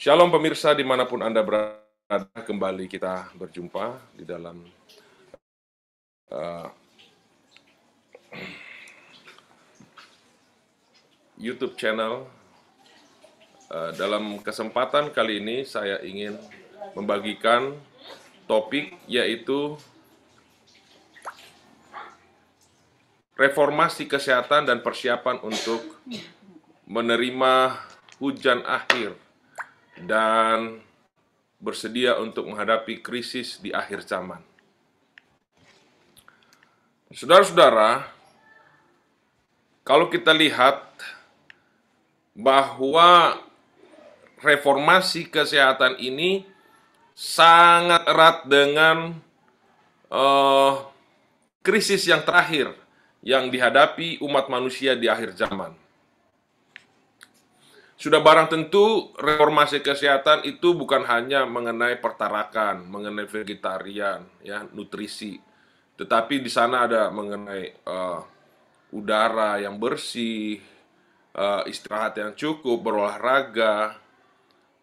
Shalom pemirsa dimanapun Anda berada, kembali kita berjumpa di dalam uh, YouTube channel. Uh, dalam kesempatan kali ini saya ingin membagikan topik yaitu reformasi kesehatan dan persiapan untuk menerima hujan akhir dan bersedia untuk menghadapi krisis di akhir zaman. Saudara-saudara, kalau kita lihat bahwa reformasi kesehatan ini sangat erat dengan uh, krisis yang terakhir yang dihadapi umat manusia di akhir zaman. Sudah barang tentu reformasi kesehatan itu bukan hanya mengenai pertarakan, mengenai vegetarian, ya nutrisi, tetapi di sana ada mengenai uh, udara yang bersih, uh, istirahat yang cukup, berolahraga,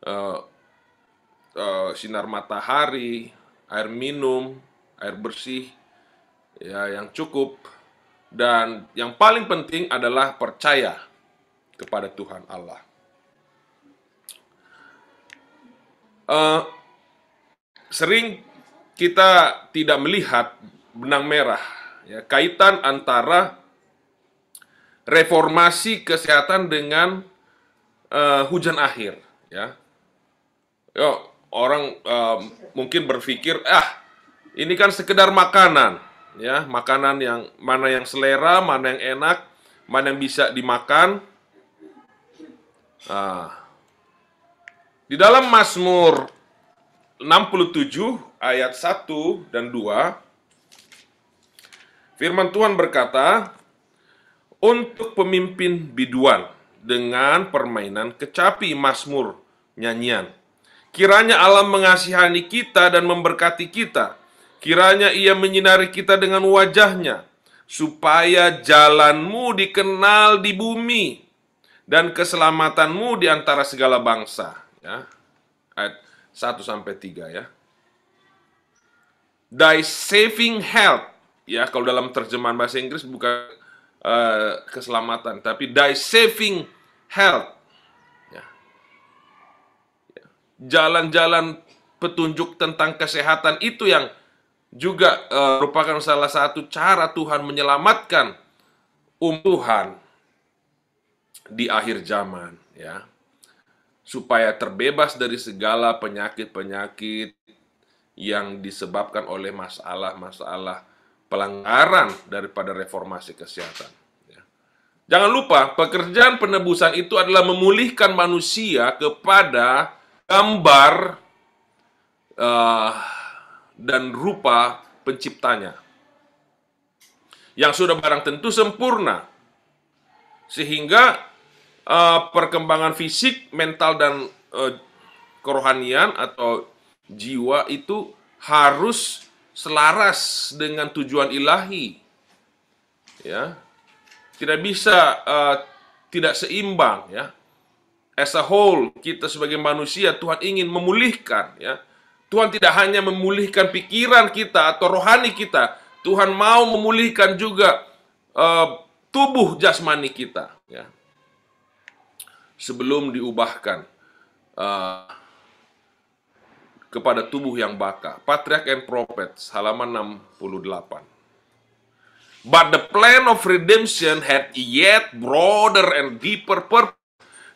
uh, uh, sinar matahari, air minum, air bersih, ya yang cukup, dan yang paling penting adalah percaya kepada Tuhan Allah. uh, sering kita tidak melihat benang merah ya kaitan antara reformasi kesehatan dengan uh, hujan akhir ya yo orang uh, mungkin berpikir ah ini kan sekedar makanan ya makanan yang mana yang selera mana yang enak mana yang bisa dimakan ah di dalam Mazmur 67 ayat 1 dan 2 firman Tuhan berkata, "Untuk pemimpin biduan dengan permainan kecapi Mazmur nyanyian. Kiranya Allah mengasihani kita dan memberkati kita. Kiranya ia menyinari kita dengan wajahnya, supaya jalanmu dikenal di bumi dan keselamatanmu di antara segala bangsa ya. Ayat 1 sampai 3 ya. Thy saving health, ya kalau dalam terjemahan bahasa Inggris bukan uh, keselamatan tapi thy saving health, ya. ya. Jalan-jalan petunjuk tentang kesehatan itu yang juga uh, merupakan salah satu cara Tuhan menyelamatkan umat Tuhan di akhir zaman ya supaya terbebas dari segala penyakit-penyakit yang disebabkan oleh masalah-masalah pelanggaran daripada reformasi kesehatan. Ya. Jangan lupa, pekerjaan penebusan itu adalah memulihkan manusia kepada gambar uh, dan rupa penciptanya yang sudah barang tentu sempurna, sehingga uh, perkembangan fisik, mental dan uh, kerohanian atau jiwa itu harus selaras dengan tujuan ilahi. Ya. Tidak bisa uh, tidak seimbang ya. As a whole, kita sebagai manusia Tuhan ingin memulihkan ya. Tuhan tidak hanya memulihkan pikiran kita atau rohani kita, Tuhan mau memulihkan juga uh, tubuh jasmani kita ya sebelum diubahkan uh, kepada tubuh yang baka. Patriarch and Prophets, halaman 68. But the plan of redemption had yet broader and deeper purpose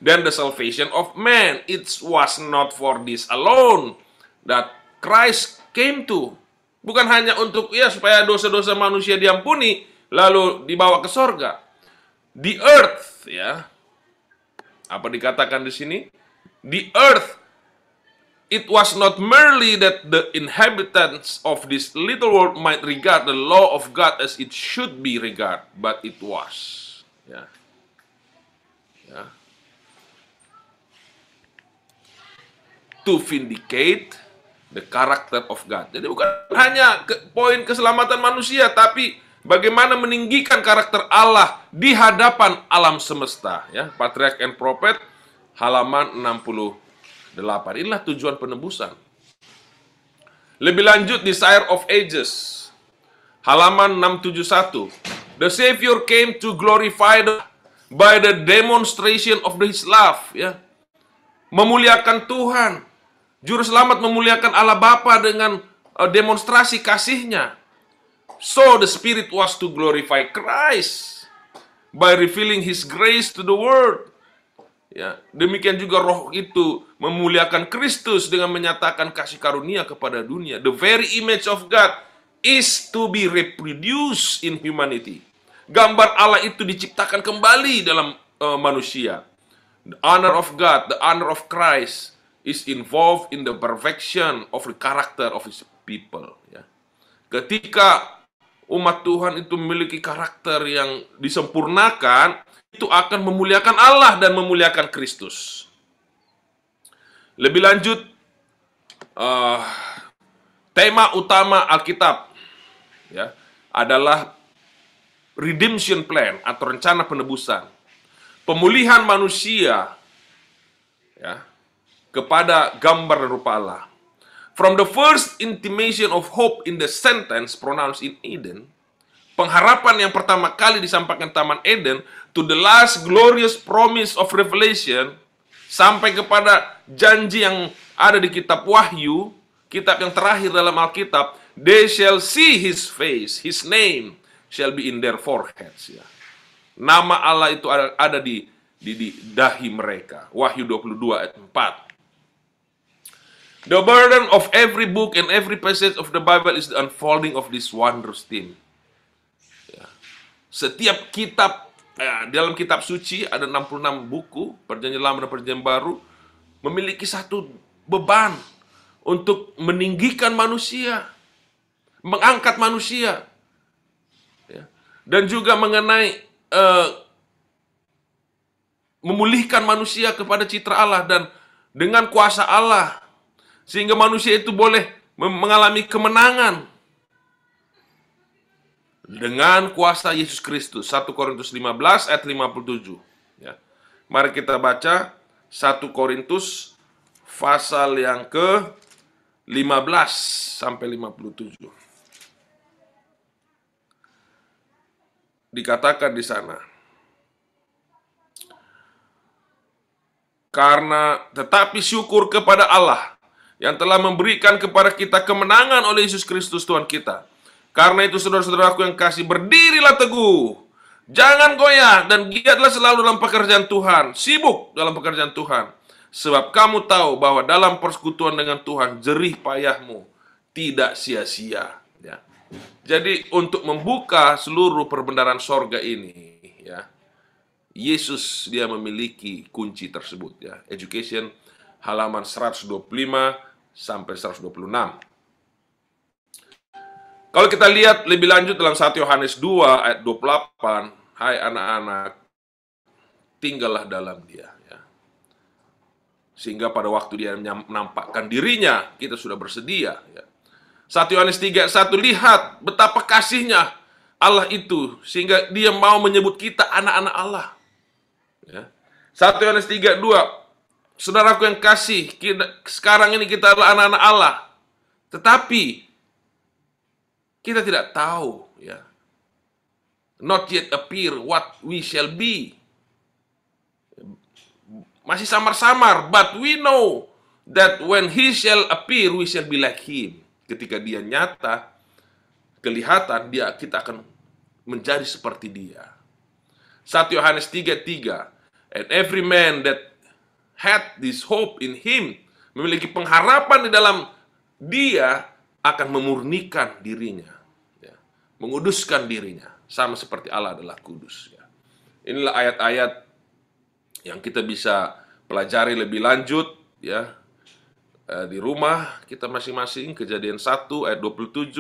than the salvation of man. It was not for this alone that Christ came to. Bukan hanya untuk ya supaya dosa-dosa manusia diampuni lalu dibawa ke sorga. The earth ya apa dikatakan di sini? The earth it was not merely that the inhabitants of this little world might regard the law of God as it should be regarded, but it was. Ya. Ya. To vindicate the character of God. Jadi bukan hanya ke, poin keselamatan manusia, tapi bagaimana meninggikan karakter Allah di hadapan alam semesta ya Patriarch and Prophet halaman 68 inilah tujuan penebusan lebih lanjut Desire of Ages halaman 671 The Savior came to glorify the, by the demonstration of his love ya memuliakan Tuhan juru selamat memuliakan Allah Bapa dengan uh, demonstrasi kasihnya So the Spirit was to glorify Christ by revealing His grace to the world. Ya, demikian juga roh itu memuliakan Kristus dengan menyatakan kasih karunia kepada dunia. The very image of God is to be reproduced in humanity. Gambar Allah itu diciptakan kembali dalam uh, manusia. The honor of God, the honor of Christ is involved in the perfection of the character of his people. Ya. Ketika umat Tuhan itu memiliki karakter yang disempurnakan, itu akan memuliakan Allah dan memuliakan Kristus. Lebih lanjut, uh, tema utama Alkitab ya adalah redemption plan atau rencana penebusan, pemulihan manusia ya kepada gambar rupa Allah. From the first intimation of hope in the sentence pronounced in Eden, pengharapan yang pertama kali disampaikan Taman Eden to the last glorious promise of revelation sampai kepada janji yang ada di kitab Wahyu, kitab yang terakhir dalam Alkitab, they shall see his face, his name shall be in their foreheads ya. Nama Allah itu ada, ada di, di di dahi mereka. Wahyu 22 ayat 4. The burden of every book and every passage of the Bible is the unfolding of this wondrous theme. Ya. Setiap kitab eh, dalam kitab suci ada 66 buku perjanjian lama dan perjanjian baru memiliki satu beban untuk meninggikan manusia, mengangkat manusia, ya. dan juga mengenai eh, memulihkan manusia kepada citra Allah dan dengan kuasa Allah sehingga manusia itu boleh mengalami kemenangan dengan kuasa Yesus Kristus. 1 Korintus 15 ayat 57. Ya. Mari kita baca 1 Korintus pasal yang ke 15 sampai 57. Dikatakan di sana, karena tetapi syukur kepada Allah yang telah memberikan kepada kita kemenangan oleh Yesus Kristus Tuhan kita. Karena itu saudara-saudaraku yang kasih berdirilah teguh. Jangan goyah dan giatlah selalu dalam pekerjaan Tuhan. Sibuk dalam pekerjaan Tuhan. Sebab kamu tahu bahwa dalam persekutuan dengan Tuhan jerih payahmu tidak sia-sia. Ya. Jadi untuk membuka seluruh perbendaharaan sorga ini, ya, Yesus dia memiliki kunci tersebut. Ya. Education halaman 125 sampai 126. Kalau kita lihat lebih lanjut dalam 1 Yohanes 2 ayat 28, hai anak-anak, tinggallah dalam dia. Ya. Sehingga pada waktu dia menampakkan dirinya, kita sudah bersedia. Ya. 1 Yohanes 3 1, lihat betapa kasihnya Allah itu, sehingga dia mau menyebut kita anak-anak Allah. Ya. 1 Yohanes 3 2, saudaraku yang kasih, sekarang ini kita adalah anak-anak Allah. Tetapi kita tidak tahu ya. Not yet appear what we shall be. Masih samar-samar, but we know that when he shall appear, we shall be like him. Ketika dia nyata, kelihatan dia kita akan menjadi seperti dia. 1 Yohanes 3:3 And every man that had this hope in him, memiliki pengharapan di dalam dia akan memurnikan dirinya, ya. menguduskan dirinya, sama seperti Allah adalah kudus. Ya. Inilah ayat-ayat yang kita bisa pelajari lebih lanjut ya eh, di rumah kita masing-masing kejadian 1 ayat 27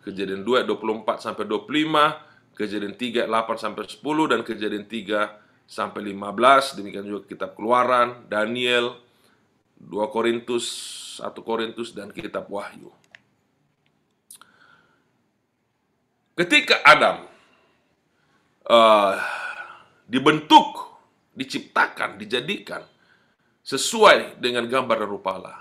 kejadian 2 ayat 24 sampai 25 kejadian 3 ayat 8 sampai 10 dan kejadian 3 sampai 15, demikian juga kitab Keluaran, Daniel, 2 Korintus, 1 Korintus dan kitab Wahyu. Ketika Adam uh, dibentuk, diciptakan, dijadikan sesuai dengan gambar dan rupa Allah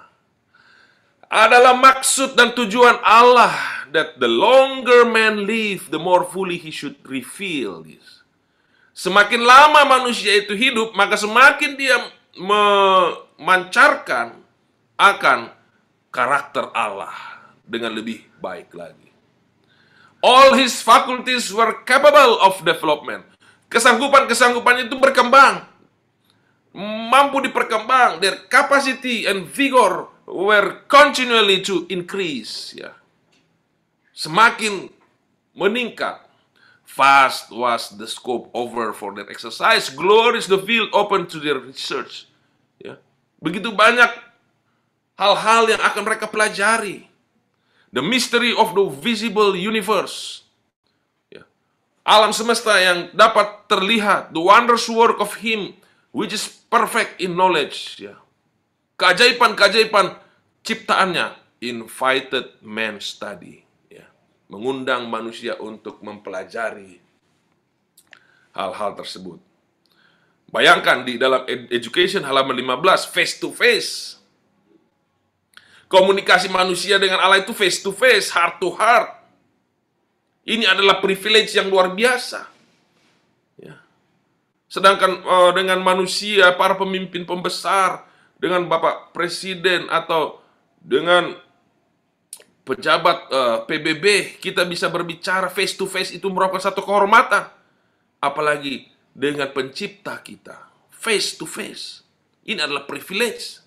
adalah maksud dan tujuan Allah that the longer man live, the more fully he should reveal this. Semakin lama manusia itu hidup, maka semakin dia memancarkan akan karakter Allah dengan lebih baik lagi. All his faculties were capable of development. Kesanggupan-kesanggupan itu berkembang. Mampu diperkembang. Their capacity and vigor were continually to increase. Ya. Semakin meningkat Vast was the scope over for their exercise. Glorious the field open to their research. Ya. Begitu banyak hal-hal yang akan mereka pelajari. The mystery of the visible universe. Ya. Alam semesta yang dapat terlihat. The wondrous work of Him which is perfect in knowledge. Ya. Keajaiban-keajaiban ciptaannya. Invited man study mengundang manusia untuk mempelajari hal-hal tersebut. Bayangkan di dalam education halaman 15 face to face. Komunikasi manusia dengan Allah itu face to face, heart to heart. Ini adalah privilege yang luar biasa. Ya. Sedangkan uh, dengan manusia, para pemimpin pembesar, dengan Bapak Presiden atau dengan pejabat uh, eh, PBB kita bisa berbicara face to face itu merupakan satu kehormatan apalagi dengan pencipta kita face to face ini adalah privilege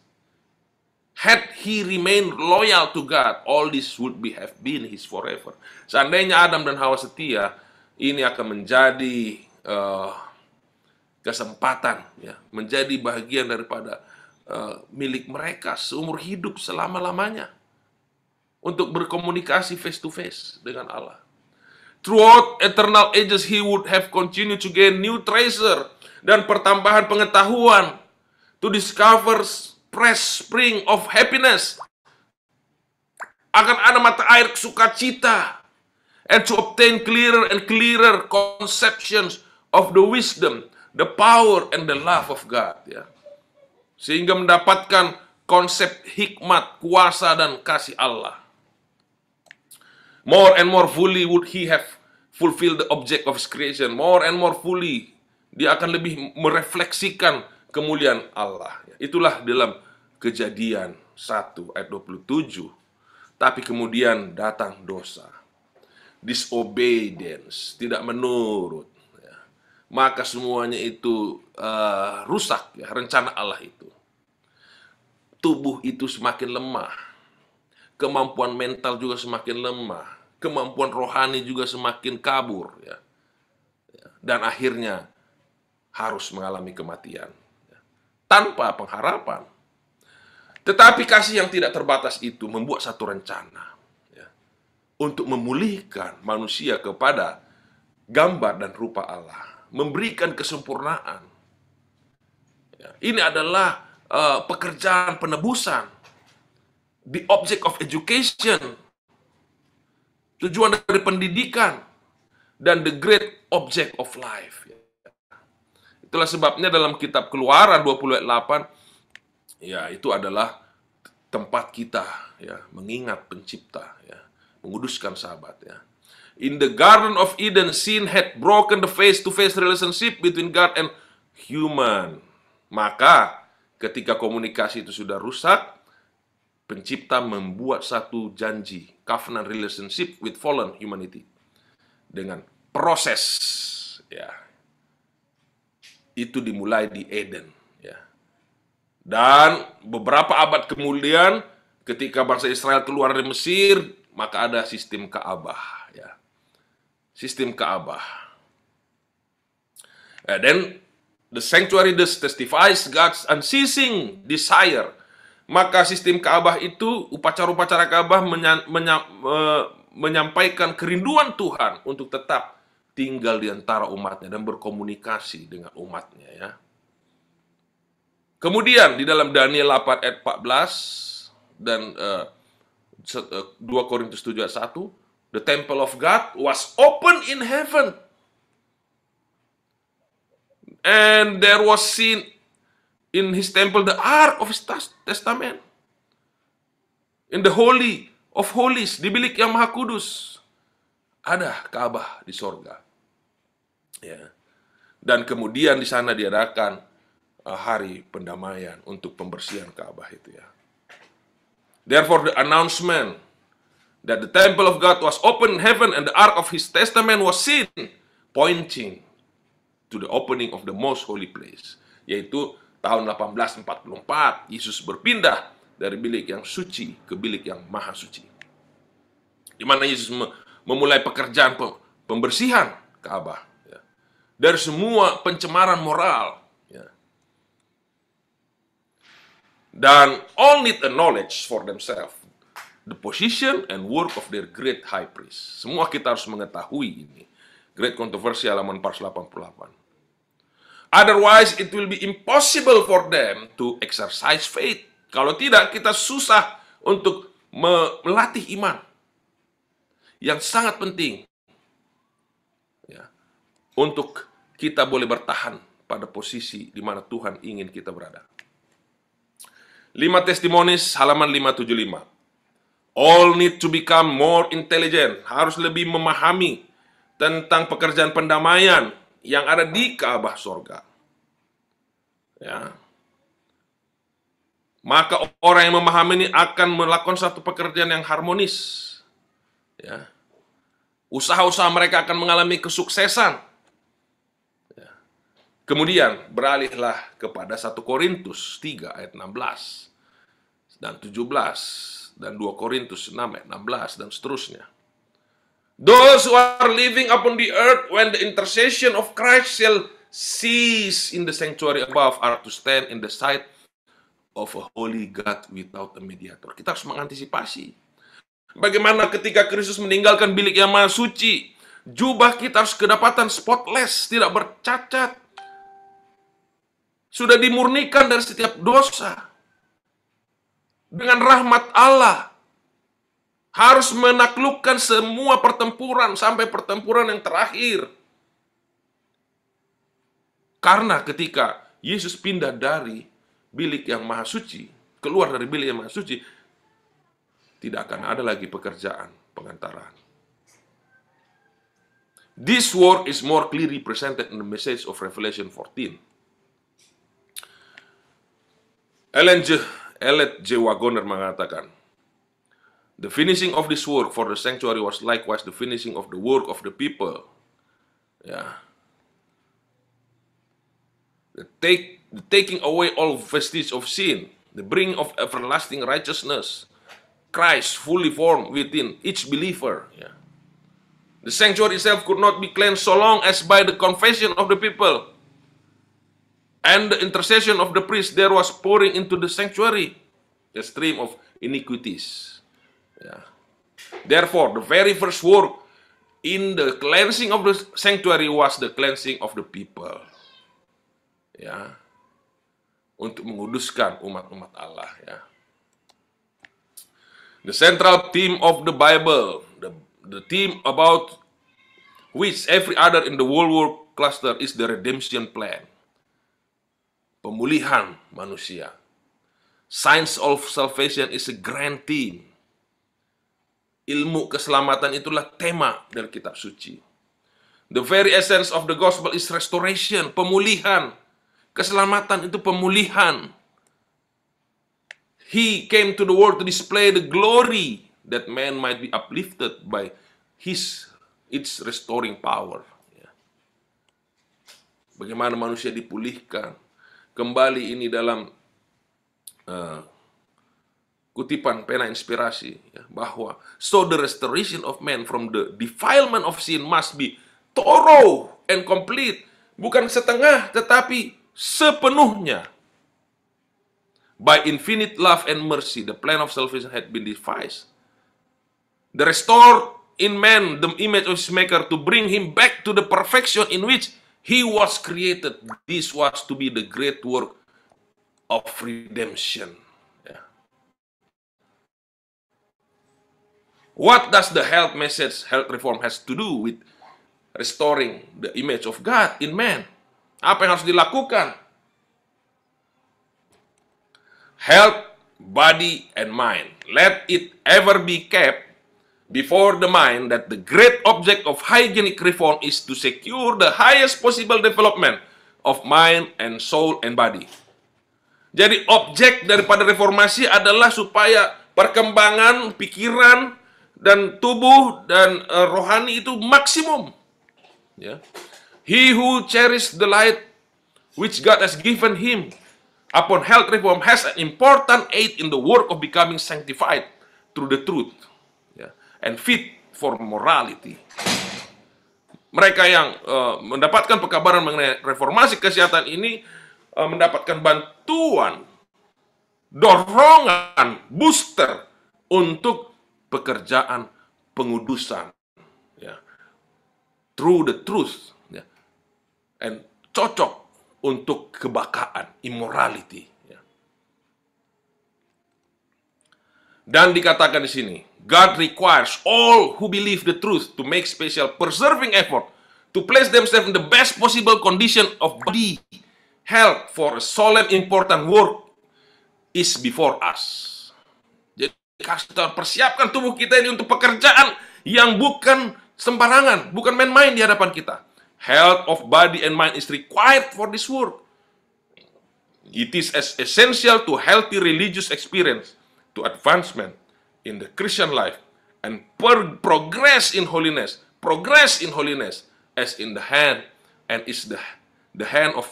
had he remained loyal to God all this would be have been his forever seandainya Adam dan Hawa setia ini akan menjadi uh, kesempatan ya menjadi bagian daripada uh, milik mereka seumur hidup selama-lamanya untuk berkomunikasi face to face dengan Allah. Throughout eternal ages he would have continued to gain new treasure dan pertambahan pengetahuan to discover fresh spring of happiness. Akan ada mata air sukacita and to obtain clearer and clearer conceptions of the wisdom, the power and the love of God ya. Sehingga mendapatkan konsep hikmat, kuasa dan kasih Allah. More and more fully would he have fulfilled the object of his creation. More and more fully dia akan lebih merefleksikan kemuliaan Allah. Itulah dalam kejadian 1 ayat 27. Tapi kemudian datang dosa. Disobedience, tidak menurut. Ya. Maka semuanya itu uh, rusak ya rencana Allah itu. Tubuh itu semakin lemah. Kemampuan mental juga semakin lemah kemampuan rohani juga semakin kabur ya. ya. Dan akhirnya harus mengalami kematian ya. tanpa pengharapan. Tetapi kasih yang tidak terbatas itu membuat satu rencana ya, untuk memulihkan manusia kepada gambar dan rupa Allah, memberikan kesempurnaan. Ya, ini adalah uh, pekerjaan penebusan, the object of education Tujuan dari pendidikan dan the great object of life. Ya. Itulah sebabnya dalam kitab Keluaran 28 ya itu adalah tempat kita ya mengingat pencipta ya menguduskan sahabat ya. In the Garden of Eden, sin had broken the face to -face relationship between God and human. Maka ketika komunikasi itu sudah rusak, pencipta membuat satu janji covenant relationship with fallen humanity dengan proses ya itu dimulai di Eden ya dan beberapa abad kemudian ketika bangsa Israel keluar dari Mesir maka ada sistem Kaabah ya sistem Kaabah and eh, then the sanctuary does testifies God's unceasing desire maka sistem Ka'bah itu upacara-upacara Ka'bah eh, menyampaikan kerinduan Tuhan untuk tetap tinggal di antara umatnya dan berkomunikasi dengan umatnya ya. Kemudian di dalam Daniel 8 ayat 14 dan eh, e, 2 eh, Korintus 7 ayat 1, the temple of God was open in heaven and there was seen in his temple the ark of his testament in the holy of holies di bilik yang maha kudus ada Ka'bah di sorga ya dan kemudian di sana diadakan eh, hari pendamaian untuk pembersihan Ka'bah itu ya therefore the announcement that the temple of God was open in heaven and the ark of his testament was seen pointing to the opening of the most holy place yaitu Tahun 1844, Yesus berpindah dari bilik yang suci ke bilik yang maha suci. Di mana Yesus memulai pekerjaan pembersihan Ka'bah. Ya. Dari semua pencemaran moral. Ya. Dan all need a knowledge for themselves. The position and work of their great high priest. Semua kita harus mengetahui ini. Great Controversy halaman 488. Otherwise, it will be impossible for them to exercise faith. Kalau tidak, kita susah untuk melatih iman yang sangat penting ya, untuk kita boleh bertahan pada posisi di mana Tuhan ingin kita berada. Lima Testimonis halaman 575. All need to become more intelligent, harus lebih memahami tentang pekerjaan pendamaian yang ada di Ka'bah sorga. Ya. Maka orang yang memahami ini akan melakukan satu pekerjaan yang harmonis. Ya. Usaha-usaha mereka akan mengalami kesuksesan. Ya. Kemudian beralihlah kepada 1 Korintus 3 ayat 16 dan 17 dan 2 Korintus 6 ayat 16 dan seterusnya. Those who are living upon the earth when the intercession of Christ shall cease in the sanctuary above are to stand in the sight of a holy God without a mediator. Kita harus mengantisipasi. Bagaimana ketika Kristus meninggalkan bilik yang maha suci, jubah kita harus kedapatan spotless, tidak bercacat. Sudah dimurnikan dari setiap dosa. Dengan rahmat Allah, harus menaklukkan semua pertempuran sampai pertempuran yang terakhir. Karena ketika Yesus pindah dari bilik yang maha suci, keluar dari bilik yang maha suci, tidak akan ada lagi pekerjaan pengantaran. This work is more clearly presented in the message of Revelation 14. Ellen J. Ellen J. Wagoner mengatakan, The finishing of this work for the sanctuary was likewise the finishing of the work of the people. Yeah. The, take, the taking away all vestige of sin, the bringing of everlasting righteousness, Christ fully formed within each believer. Yeah. The sanctuary itself could not be cleansed so long as by the confession of the people and the intercession of the priest there was pouring into the sanctuary a stream of iniquities. Yeah. Therefore, the very first work in the cleansing of the sanctuary was the cleansing of the people. Ya. Untuk menguduskan umat-umat Allah ya. The central theme of the Bible, the, the theme about which every other in the world war cluster is the redemption plan. Pemulihan manusia. Science of salvation is a grand theme Ilmu keselamatan itulah tema dari kitab suci. The very essence of the gospel is restoration, pemulihan. Keselamatan itu pemulihan. He came to the world to display the glory that man might be uplifted by his its restoring power. Ya. Bagaimana manusia dipulihkan kembali ini dalam uh, kutipan pena inspirasi ya, bahwa so the restoration of man from the defilement of sin must be thorough and complete bukan setengah tetapi sepenuhnya by infinite love and mercy the plan of salvation had been devised the restore in man the image of his maker to bring him back to the perfection in which he was created this was to be the great work of redemption What does the health message, health reform has to do with restoring the image of God in man? Apa yang harus dilakukan? Health, body, and mind. Let it ever be kept before the mind that the great object of hygienic reform is to secure the highest possible development of mind and soul and body. Jadi objek daripada reformasi adalah supaya perkembangan pikiran, dan tubuh dan uh, rohani itu maksimum. Ya. He who cherishes the light which God has given him upon health reform has an important aid in the work of becoming sanctified through the truth ya, and fit for morality. Mereka yang uh, mendapatkan pekabaran mengenai reformasi kesehatan ini uh, mendapatkan bantuan, dorongan, booster untuk pekerjaan pengudusan ya through the truth ya. and cocok untuk kebakaan immorality ya. dan dikatakan di sini God requires all who believe the truth to make special preserving effort to place themselves in the best possible condition of body health for a solemn important work is before us Kastor, persiapkan tubuh kita ini untuk pekerjaan yang bukan sembarangan, bukan main-main di hadapan kita. Health of body and mind is required for this work. It is as essential to healthy religious experience, to advancement in the Christian life, and per progress in holiness, progress in holiness, as in the hand, and is the, the hand of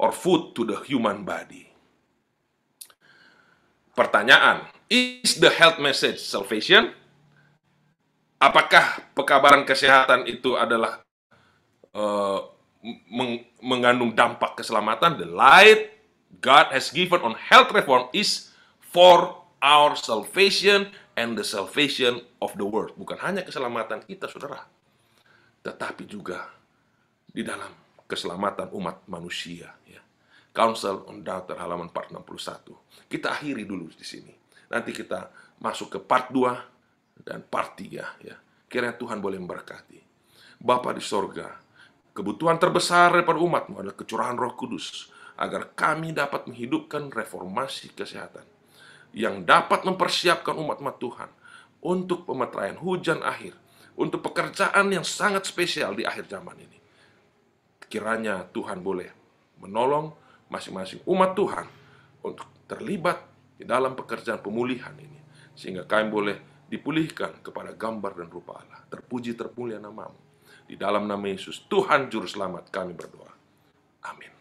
or food to the human body. Pertanyaan, Is the health message salvation? Apakah pekabaran kesehatan itu adalah uh, meng mengandung dampak keselamatan? The light God has given on health reform is for our salvation and the salvation of the world. Bukan hanya keselamatan kita, saudara, tetapi juga di dalam keselamatan umat manusia. Ya. Council on Doctor halaman 461. Kita akhiri dulu di sini. Nanti kita masuk ke part 2 dan part 3 ya. Kiranya Tuhan boleh memberkati. Bapa di sorga, kebutuhan terbesar daripada umatmu adalah kecurahan roh kudus agar kami dapat menghidupkan reformasi kesehatan yang dapat mempersiapkan umat-umat Tuhan untuk pemetraian hujan akhir, untuk pekerjaan yang sangat spesial di akhir zaman ini. Kiranya Tuhan boleh menolong masing-masing umat Tuhan untuk terlibat di dalam pekerjaan pemulihan ini sehingga kami boleh dipulihkan kepada gambar dan rupa Allah. Terpuji terpulia namamu. Di dalam nama Yesus, Tuhan Juru Selamat kami berdoa. Amin.